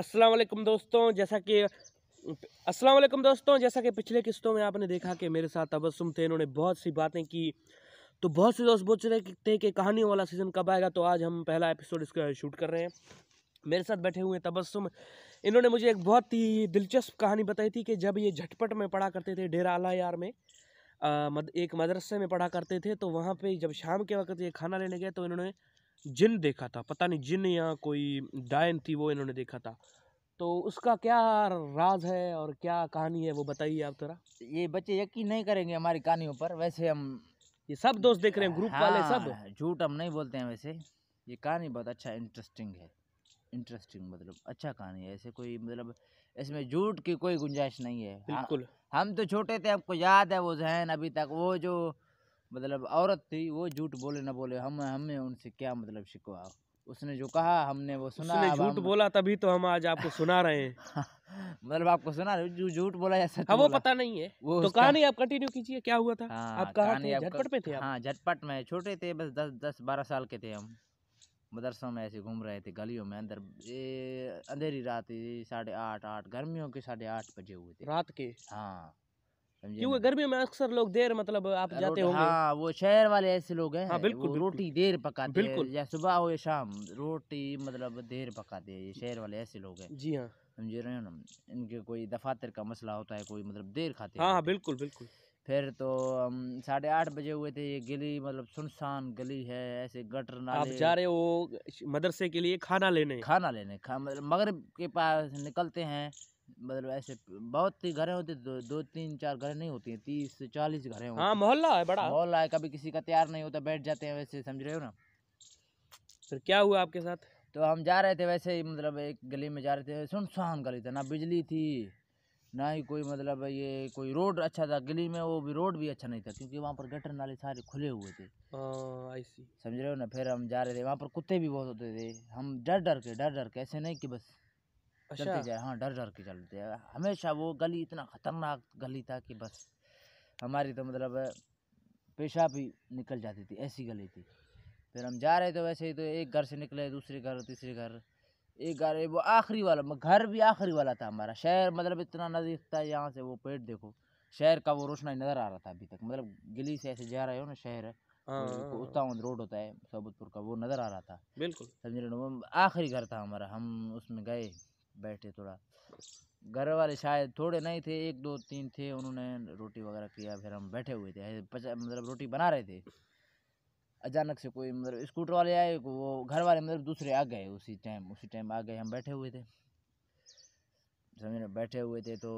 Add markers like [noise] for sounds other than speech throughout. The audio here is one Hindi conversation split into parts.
अस्सलाम वालेकुम दोस्तों जैसा कि अस्सलाम वालेकुम दोस्तों जैसा कि पिछले किस्तों में आपने देखा कि मेरे साथ तबसुम थे इन्होंने बहुत सी बातें की तो बहुत से दोस्त पूछ रहे थे कि कहानियों वाला सीज़न कब आएगा तो आज हम पहला एपिसोड इसका शूट कर रहे हैं मेरे साथ बैठे हुए तबस्सुम इन्होंने मुझे एक बहुत ही दिलचस्प कहानी बताई थी कि जब ये झटपट में पढ़ा करते थे डेरा आला यार में आ, मद, एक मदरसे में पढ़ा करते थे तो वहाँ पे जब शाम के वक्त ये खाना लेने गए तो इन्होंने जिन देखा था पता नहीं जिन या कोई डायन थी वो इन्होंने देखा था तो उसका क्या राज है और क्या कहानी है वो बताइए आप थोड़ा ये बच्चे यकीन नहीं करेंगे हमारी कहानियों पर वैसे हम ये सब दोस्त देख रहे हैं ग्रुप हाँ, वाले सब झूठ हम नहीं बोलते हैं वैसे ये कहानी बहुत अच्छा इंटरेस्टिंग है इंटरेस्टिंग मतलब अच्छा कहानी है ऐसे कोई मतलब इसमें झूठ की कोई गुंजाइश नहीं है हाँ, बिल्कुल हम तो छोटे थे आपको याद है वो जहन अभी तक वो जो मतलब औरत थी वो झूठ बोले ना बोले हम हमें उनसे क्या मतलब शिकवा उसने जो कहा हमने वो सुना झूठ हम... बोला तभी तो हम आज आपको सुना रहे हैं [laughs] मतलब आपको सुना रहे जो झूठ बोला या सच हाँ, तो वो पता नहीं है वो तो उसका... कहानी आप कंटिन्यू कीजिए क्या हुआ था हाँ, आप कहा झटपट पे थे हाँ झटपट में छोटे थे बस दस दस बारह साल के थे हम मदरसों में ऐसे घूम रहे थे गलियों में अंदर अंधेरी रात साढ़े आठ आठ गर्मियों के साढ़े आठ बजे हुए थे रात के हाँ क्योंकि गर्मी में अक्सर लोग देर मतलब आप जाते होंगे हाँ वो शहर वाले ऐसे लोग हैं हाँ, बिल्कुल रोटी देर पकाते बिल्कुल या सुबह हो या शाम रोटी मतलब देर पकाते हैं ये शहर वाले ऐसे लोग हैं जी हाँ समझे रहे हो ना इनके कोई दफातर का मसला होता है कोई मतलब देर खाते हाँ हाँ बिल्कुल बिल्कुल फिर तो हम साढ़े आठ बजे हुए थे ये गली मतलब सुनसान गली है ऐसे गटर नाले आप जा रहे हो मदरसे के लिए खाना लेने खाना लेने खा मतलब मगरब के पास निकलते हैं मतलब ऐसे बहुत ही घरें होती दो, दो तीन चार घरें नहीं होती हैं तीस से चालीस घरें होती हाँ मोहल्ला है बड़ा मोहल्ला है कभी किसी का तैयार नहीं होता बैठ जाते हैं वैसे समझ रहे हो ना फिर क्या हुआ आपके साथ तो हम जा रहे थे वैसे ही मतलब एक गली में जा रहे थे सुनसान गली था ना बिजली थी ना ही कोई मतलब ये कोई रोड अच्छा था गली में वो भी रोड भी अच्छा नहीं था क्योंकि वहाँ पर गटर नाले सारे खुले हुए थे हाँ, समझ रहे हो ना फिर हम जा रहे थे वहाँ पर कुत्ते भी बहुत होते थे हम डर डर के डर डर के ऐसे नहीं कि बस अच्छा। चलते जाए हाँ डर डर के चलते जाए हमेशा वो गली इतना ख़तरनाक गली था कि बस हमारी तो मतलब पेशाब भी निकल जाती थी ऐसी गली थी फिर हम जा रहे थे वैसे ही तो एक घर से निकले दूसरे घर तीसरे घर एक घर वो आखिरी वाला घर भी आखिरी वाला था हमारा शहर मतलब इतना नज़दीक था यहाँ से वो पेड़ देखो शहर का वो रोशनी नज़र आ रहा था अभी तक मतलब गली से ऐसे जा रहे हो ना शहर है हाँ, तो हाँ, हाँ, उस्तावन रोड होता है सोबतपुर का वो नज़र आ रहा था बिल्कुल आखिरी घर था हमारा हम उसमें गए बैठे थोड़ा घर वाले शायद थोड़े नहीं थे एक दो तीन थे उन्होंने रोटी वगैरह किया फिर हम बैठे हुए थे मतलब रोटी बना रहे थे अचानक से कोई मतलब स्कूटर वाले आए वो घर वाले मतलब दूसरे आ गए उसी टाइम उसी टाइम आ गए हम बैठे हुए थे समझ बैठे हुए थे तो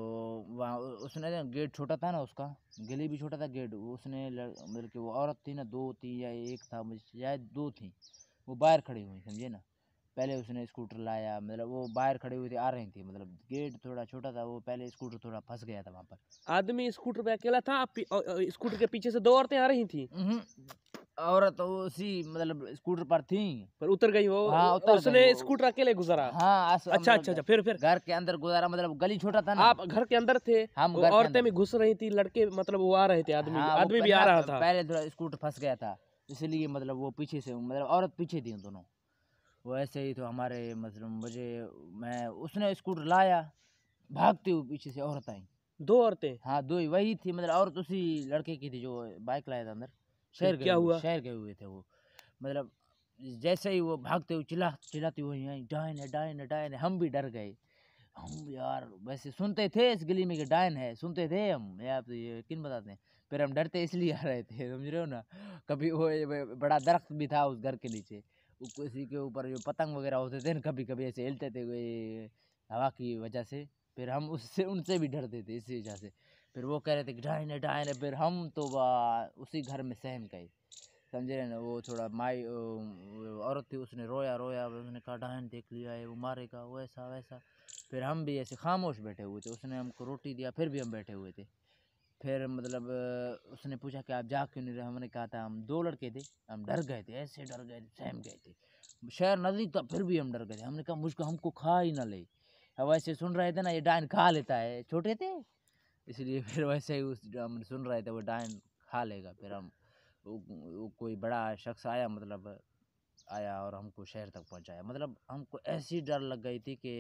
वहाँ उसने गेट छोटा था ना उसका गली भी छोटा था गेट उसने मतलब कि वो औरत थी ना दो थी या एक था मुझे शायद दो थी वो बाहर खड़ी हुई समझे ना पहले उसने स्कूटर लाया मतलब वो बाहर खड़े हुए थे आ रही थी मतलब गेट थोड़ा छोटा था वो पहले स्कूटर थोड़ा फंस गया था वहाँ पर आदमी स्कूटर पे अकेला था स्कूटर के पीछे से दो औरतें आ रही थी औरत तो उसी मतलब स्कूटर पर थी पर उतर गई वो हाँ उतर उसने स्कूटर अकेले गुजारा हाँ अच्छा अच्छा अच्छा फिर फिर घर के अंदर गुजारा मतलब गली छोटा था ना आप घर के अंदर थे हम औरतें भी घुस रही थी लड़के मतलब वो आ रहे थे आदमी हाँ, आदमी भी आ रहा तो था पहले थोड़ा स्कूटर फंस गया था इसलिए मतलब वो पीछे से मतलब औरत पीछे थी दोनों वैसे ही तो हमारे मतलब मुझे मैं उसने स्कूटर लाया भागते हुए पीछे से औरत आई दो औरतें हाँ दो ही वही थी मतलब औरत उसी लड़के की थी जो बाइक लाया था अंदर शहर क्या हुआ शहर गए हुए थे वो मतलब जैसे ही वो भागते हुए चिल्ला चिल्लाती हुई आई डायन है डायन है डायन है हम भी डर गए हम यार वैसे सुनते थे इस गली में कि डायन है सुनते थे हम यार तो ये किन बताते हैं फिर हम डरते इसलिए आ रहे थे समझ रहे हो ना कभी वो बड़ा दरख्त भी था उस घर के नीचे उसी के ऊपर जो पतंग वगैरह होते थे ना कभी कभी ऐसे हिलते थे हवा की वजह से फिर हम उससे उनसे भी डरते थे इसी वजह से फिर वो कह रहे थे कि डायने डायने फिर हम तो उसी घर में सहम गए समझे ना वो थोड़ा माई औरत थी उसने रोया रोया उसने कहा डायन देख लिया है वो मारेगा वैसा वैसा फिर हम भी ऐसे खामोश बैठे हुए थे उसने हमको रोटी दिया फिर भी हम बैठे हुए थे फिर मतलब उसने पूछा कि आप जा क्यों नहीं रहे हमने कहा था हम दो लड़के थे हम डर गए थे ऐसे डर गए थे सहम गए थे शहर नज़दीक था फिर भी हम डर गए थे हमने कहा मुझको हमको खा ही ना ले अब वैसे सुन रहे थे ना ये डायन खा लेता है छोटे थे इसलिए फिर वैसे ही उस हम सुन रहे थे वो डायन खा लेगा फिर हम वो, वो कोई बड़ा शख्स आया मतलब आया और हमको शहर तक पहुंचाया मतलब हमको ऐसी डर लग गई थी कि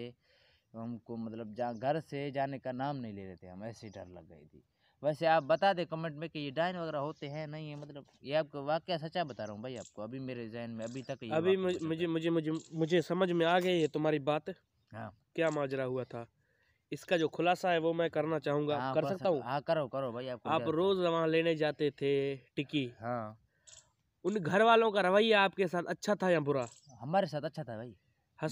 हमको मतलब जहाँ घर से जाने का नाम नहीं ले रहे थे हम ऐसी डर लग गई थी वैसे आप बता दें कमेंट में कि ये डाइन वगैरह होते हैं नहीं है मतलब ये आपको वाक्य सच्चा बता रहा हूँ भाई आपको अभी मेरे जहन में अभी तक अभी मुझे मुझे, मुझे मुझे मुझे समझ में आ गई है तुम्हारी बात हाँ क्या माजरा हुआ था इसका जो खुलासा है वो मैं करना चाहूँगा हाँ, कर सकता हूँ हाँ करो करो भाई आप रोज़ वहाँ लेने जाते थे टिकी हाँ उन घर वालों का रवैया आपके साथ अच्छा था या बुरा हमारे साथ अच्छा था भाई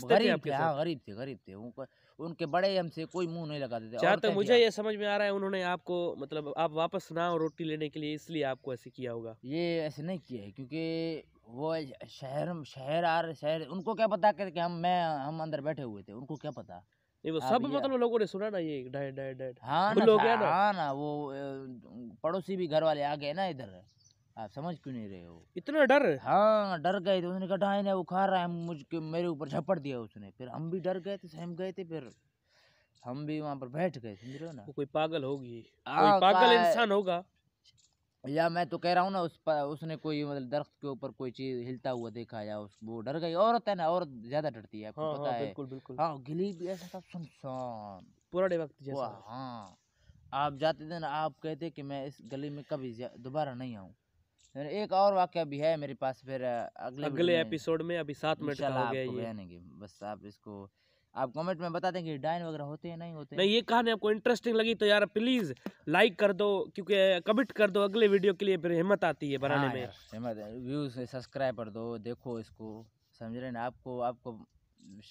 गरीब थे हाँ, गरीब थे गरीब थे उनको उनके बड़े हमसे कोई मुंह नहीं लगाते थे तो मुझे ये समझ में आ रहा है उन्होंने आपको मतलब आप वापस ना हो रोटी लेने के लिए इसलिए आपको ऐसे किया होगा ये ऐसे नहीं किया है क्योंकि वो शहर शहर आ रहे शहर उनको क्या पता कि हम मैं हम अंदर बैठे हुए थे उनको क्या पता नहीं वो सब मतलब लोगों ने सुना ना ये डाइट डाइट डाइट हाँ ना हाँ ना वो पड़ोसी भी घर वाले आ गए ना इधर आप समझ क्यों नहीं रहे हो इतना डर हाँ डर गए थे उसने कहा ना वो खा रहा है मुझे मेरे ऊपर झपट दिया उसने फिर हम भी डर गए थे सहम गए थे फिर हम भी वहाँ पर बैठ गए समझ रहे हो ना कोई पागल होगी पागल इंसान होगा या मैं तो कह रहा हूँ ना उस पर उसने कोई मतलब दरख्त के ऊपर कोई चीज हिलता हुआ देखा या उस वो डर गई औरत है ना और ज्यादा डरती है आपको हाँ, पता हाँ, है बिल्कुल बिल्कुल हाँ गिली भी ऐसा था सुनसान पुराने वक्त जैसा हाँ आप जाते थे ना आप कहते कि मैं इस गली में कभी दोबारा नहीं आऊँ एक और वाक्य भी है मेरे पास फिर अगले अगले एपिसोड में अभी सात मिनट का हो गया ये बस आप इसको आप कमेंट में बता दें कि डाइन वगैरह होते हैं नहीं होते नहीं ये कहानी आपको इंटरेस्टिंग लगी तो यार प्लीज़ लाइक कर दो क्योंकि कमिट कर दो अगले वीडियो के लिए फिर हिम्मत आती है बनाने हाँ में हिम्मत व्यूज़ सब्सक्राइब कर दो देखो इसको समझ रहे ना आपको आपको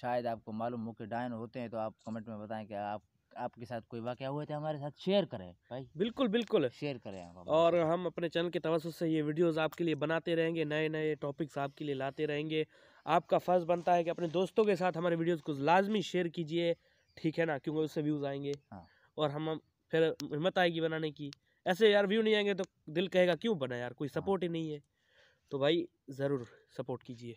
शायद आपको मालूम हो कि डाइन होते हैं तो आप कमेंट में बताएं कि आप आपके साथ कोई वाक्य हुआ तो हमारे साथ शेयर करें भाई बिल्कुल बिल्कुल शेयर करें आप और हम अपने चैनल के तवसत से ये वीडियोस आपके लिए बनाते रहेंगे नए नए टॉपिक्स आपके लिए लाते रहेंगे आपका फ़र्ज़ बनता है कि अपने दोस्तों के साथ हमारे वीडियोज़ को लाजमी शेयर कीजिए ठीक है ना क्योंकि उससे व्यूज़ आएंगे हाँ। और हम फिर हिम्मत आएगी बनाने की ऐसे यार व्यू नहीं आएंगे तो दिल कहेगा क्यों बना यार कोई सपोर्ट हाँ। ही नहीं है तो भाई ज़रूर सपोर्ट कीजिए